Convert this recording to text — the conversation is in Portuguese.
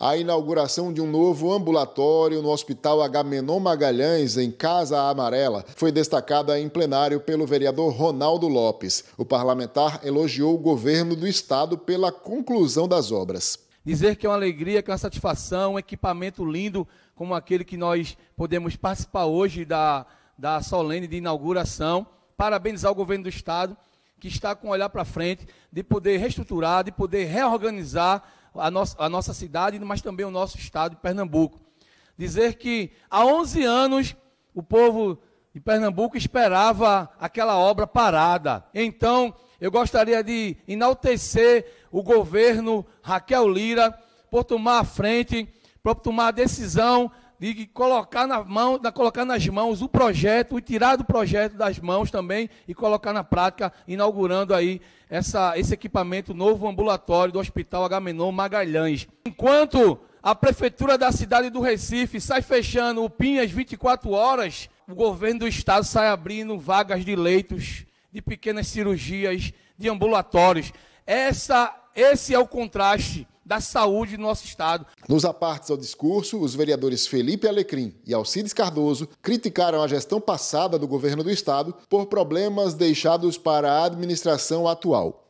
a inauguração de um novo ambulatório no Hospital Agamenon Magalhães, em Casa Amarela, foi destacada em plenário pelo vereador Ronaldo Lopes. O parlamentar elogiou o governo do estado pela conclusão das obras. Dizer que é uma alegria, que é uma satisfação, um equipamento lindo como aquele que nós podemos participar hoje da, da solene de inauguração. Parabenizar o governo do estado, que está com um olhar para frente, de poder reestruturar, de poder reorganizar a, a nossa cidade, mas também o nosso estado de Pernambuco. Dizer que há 11 anos o povo de Pernambuco esperava aquela obra parada. Então, eu gostaria de enaltecer o governo Raquel Lira por tomar a frente, por tomar a decisão de colocar, na mão, de colocar nas mãos o projeto e tirar do projeto das mãos também e colocar na prática, inaugurando aí essa, esse equipamento novo ambulatório do Hospital Agamenon Magalhães. Enquanto a Prefeitura da cidade do Recife sai fechando o PIN às 24 horas, o governo do estado sai abrindo vagas de leitos, de pequenas cirurgias, de ambulatórios. Essa esse é o contraste da saúde do nosso Estado. Nos apartes ao discurso, os vereadores Felipe Alecrim e Alcides Cardoso criticaram a gestão passada do governo do Estado por problemas deixados para a administração atual.